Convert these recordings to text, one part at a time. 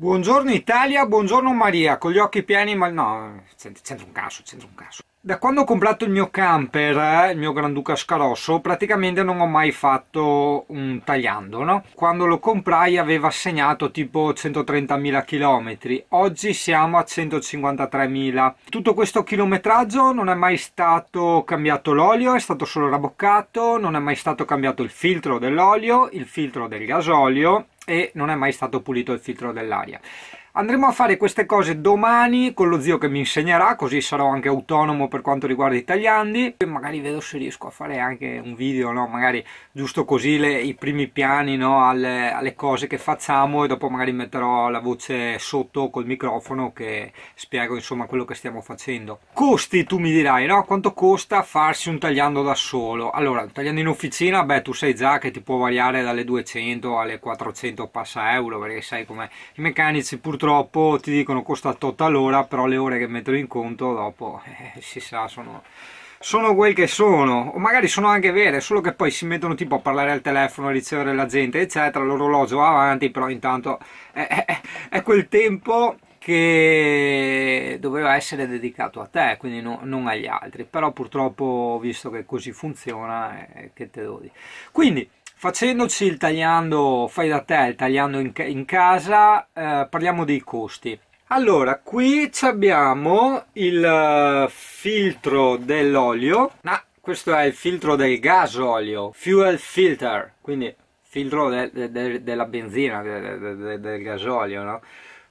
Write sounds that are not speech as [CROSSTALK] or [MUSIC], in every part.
Buongiorno Italia, buongiorno Maria, con gli occhi pieni ma... no, c'entra un cazzo, c'entra un cazzo. Da quando ho comprato il mio camper, eh, il mio Granduca Scarosso, praticamente non ho mai fatto un tagliando, no? Quando lo comprai aveva segnato tipo 130.000 km, oggi siamo a 153.000. Tutto questo chilometraggio non è mai stato cambiato l'olio, è stato solo raboccato, non è mai stato cambiato il filtro dell'olio, il filtro del gasolio e non è mai stato pulito il filtro dell'aria. Andremo a fare queste cose domani con lo zio che mi insegnerà, così sarò anche autonomo per quanto riguarda i tagliandi. E magari vedo se riesco a fare anche un video, no? magari giusto così le, i primi piani no? alle, alle, cose che facciamo e dopo magari metterò la voce sotto col microfono che spiego insomma quello che stiamo facendo. Costi tu mi dirai, no? Quanto costa farsi un tagliando da solo? Allora, tagliando in officina, beh tu sai già che ti può variare dalle 200 alle 400 passa euro, perché sai come i meccanici purtroppo purtroppo ti dicono costa tot all'ora però le ore che mettono in conto dopo eh, si sa sono sono quel che sono, o magari sono anche vere, solo che poi si mettono tipo a parlare al telefono, a ricevere la gente, eccetera, l'orologio va avanti, però intanto è, eh, è, eh, eh, è, quel tempo che doveva essere dedicato a te, quindi no, non agli altri, però purtroppo visto che così funziona, eh, che te lo dico. Quindi, Facendoci il tagliando fai da te, il tagliando in, in casa, eh, parliamo dei costi. Allora, qui abbiamo il eh, filtro dell'olio, no, ah, questo è il filtro del gasolio, fuel filter, quindi filtro de, de, de, della benzina, del gasolio, no?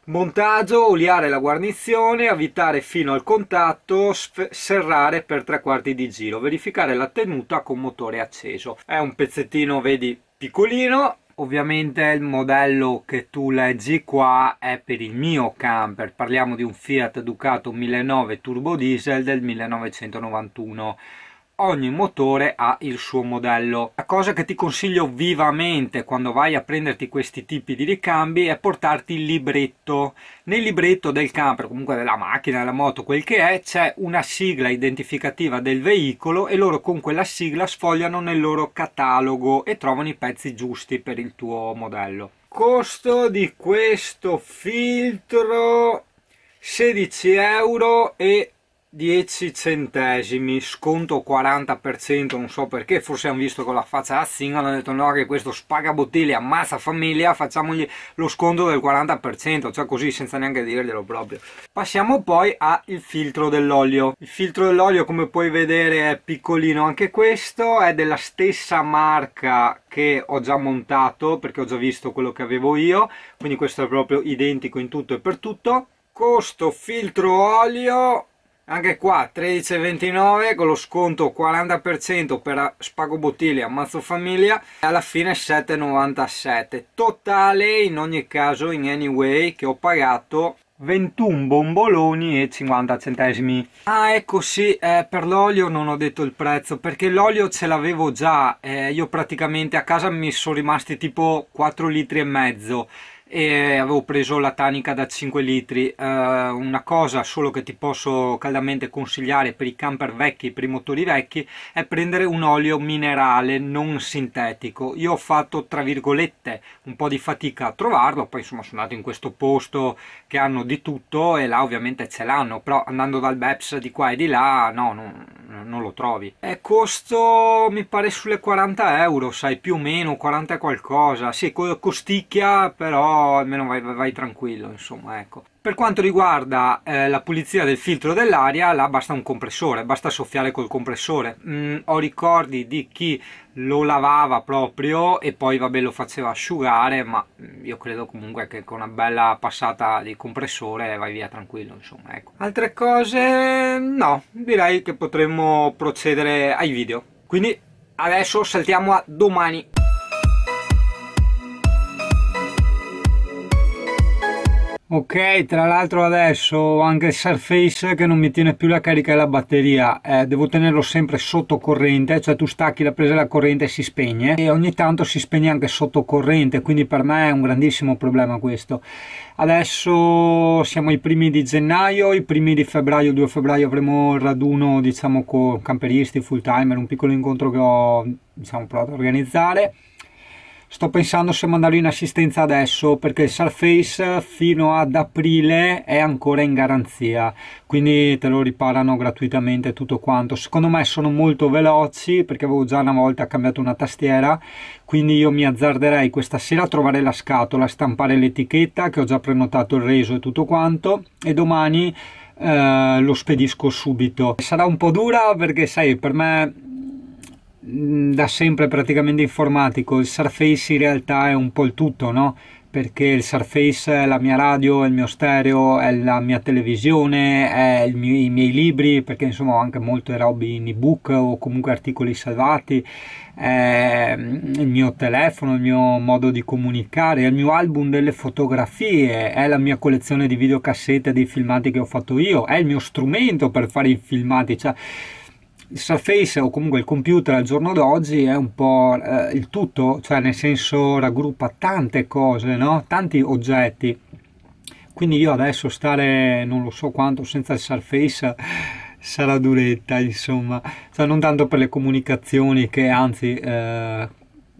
Montaggio, oliare la guarnizione, avvitare fino al contatto, serrare per tre quarti di giro, verificare la tenuta con motore acceso. È un pezzettino, vedi, piccolino. Ovviamente il modello che tu leggi qua è per il mio camper, parliamo di un Fiat Ducato 1009 turbo diesel del 1991 ogni motore ha il suo modello la cosa che ti consiglio vivamente quando vai a prenderti questi tipi di ricambi è portarti il libretto nel libretto del camper comunque della macchina della moto quel che è c'è una sigla identificativa del veicolo e loro con quella sigla sfogliano nel loro catalogo e trovano i pezzi giusti per il tuo modello costo di questo filtro 16 euro e 10 centesimi sconto 40% non so perché forse hanno visto con la faccia a singola hanno detto no che questo spagabottiglie ammazza famiglia facciamogli lo sconto del 40% cioè così senza neanche dirglielo proprio passiamo poi al filtro dell'olio il filtro dell'olio come puoi vedere è piccolino anche questo è della stessa marca che ho già montato perché ho già visto quello che avevo io quindi questo è proprio identico in tutto e per tutto costo filtro olio anche qua 13,29 con lo sconto 40% per spago bottiglia mazzo famiglia e alla fine 7,97 totale in ogni caso in anyway che ho pagato 21 bomboloni e 50 centesimi ah ecco sì eh, per l'olio non ho detto il prezzo perché l'olio ce l'avevo già eh, io praticamente a casa mi sono rimasti tipo 4 litri e mezzo e avevo preso la tanica da 5 litri eh, una cosa solo che ti posso caldamente consigliare per i camper vecchi per i motori vecchi è prendere un olio minerale non sintetico io ho fatto tra virgolette un po' di fatica a trovarlo poi insomma sono andato in questo posto che hanno di tutto e là ovviamente ce l'hanno però andando dal BEPS di qua e di là no non, non lo trovi e eh, costo mi pare sulle 40 euro sai più o meno 40 qualcosa sì costicchia però almeno vai, vai tranquillo insomma ecco per quanto riguarda eh, la pulizia del filtro dell'aria, là basta un compressore, basta soffiare col compressore. Mm, ho ricordi di chi lo lavava proprio e poi vabbè lo faceva asciugare, ma mm, io credo comunque che con una bella passata di compressore vai via tranquillo, insomma, ecco. Altre cose Ehm, no, direi che potremmo procedere ai video. Quindi adesso saltiamo a domani. Ok, tra l'altro adesso ho anche il Surface che non mi tiene più la carica della batteria, eh, devo tenerlo sempre sotto corrente, cioè tu stacchi la presa della corrente e si spegne e ogni tanto si spegne anche sotto corrente, quindi per me è un grandissimo problema questo. Adesso siamo ai primi di gennaio, i primi di febbraio, 2 febbraio avremo il raduno diciamo con camperisti, full timer, un piccolo incontro che ho diciamo, provato a organizzare Sto pensando se mandarlo in assistenza adesso perché il Surface fino ad aprile è ancora in garanzia, quindi te lo riparano gratuitamente tutto quanto. Secondo me sono molto veloci perché avevo già una volta cambiato una tastiera, quindi io mi azzarderei questa sera a trovare la scatola, a stampare l'etichetta che ho già prenotato il reso e tutto quanto e domani eh, lo spedisco subito. Sarà un po' dura perché sai per me Mm, da sempre praticamente informatico, il Surface in realtà è un po' il tutto, no? Perché il Surface è la mia radio, è il mio stereo, è la mia televisione, è mio, i miei libri, perché insomma ho anche molte robe in ebook o comunque articoli salvati, è mm, il mio telefono, il mio modo di comunicare, è il mio album delle fotografie, è la mia collezione di videocassette dei filmati che ho fatto io, è il mio strumento per fare i filmati, cioè Surface o comunque il computer al giorno d'oggi è un po' eh, il tutto, cioè nel senso raggruppa tante cose, no? tanti oggetti. Quindi io adesso stare non lo so quanto senza il Surface sarà duretta, insomma, cioè non tanto per le comunicazioni che anzi eh,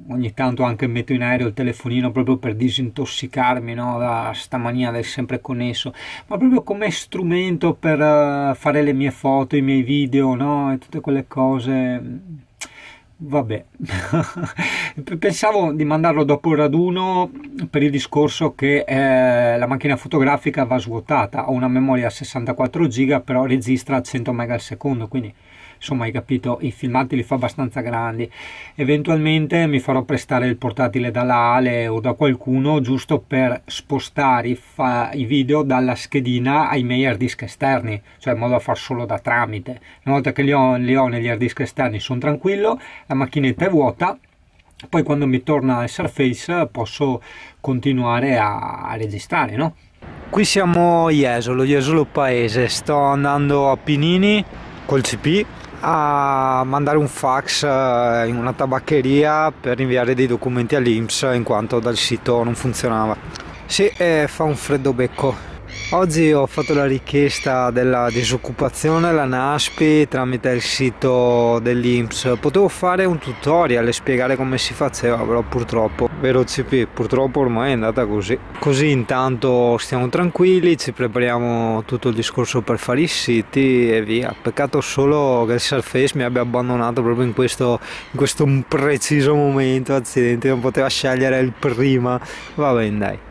ogni tanto anche metto in aereo il telefonino proprio per disintossicarmi no? da sta mania del sempre connesso, ma proprio come strumento per eh, fare le mie foto, i miei video no? e tutte quelle cose. Mm, vabbè, [LAUGHS] pensavo di mandarlo dopo il raduno per il discorso che eh, la macchina fotografica va svuotata, ho una memoria a 64 giga però registra a 100 MB al secondo, quindi insomma hai capito i filmati li fa abbastanza grandi eventualmente mi farò prestare il portatile dall'ale o da qualcuno giusto per spostare i, i video dalla schedina ai miei hard disk esterni cioè in modo da far solo da tramite una volta che li ho, li ho negli hard disk esterni sono tranquillo la macchinetta è vuota poi quando mi torna il Surface posso continuare a, a registrare no? Qui siamo a Jesolo, Jesolo Paese, sto andando a Pinini col CP a mandare un fax eh, in una tabaccheria per inviare dei documenti all'Inps in quanto dal sito non funzionava. Sì, eh, fa un freddo becco. Oggi ho fatto la richiesta della disoccupazione alla NASPI tramite il sito dell'Inps. Potevo fare un tutorial e spiegare come si faceva, però purtroppo vero Purtroppo ormai è andata così. Così intanto stiamo tranquilli, ci prepariamo tutto il discorso per fare i siti e via. Peccato solo che il Surface mi abbia abbandonato proprio in questo, in questo preciso momento, accidenti, non poteva scegliere il prima. Va bene dai.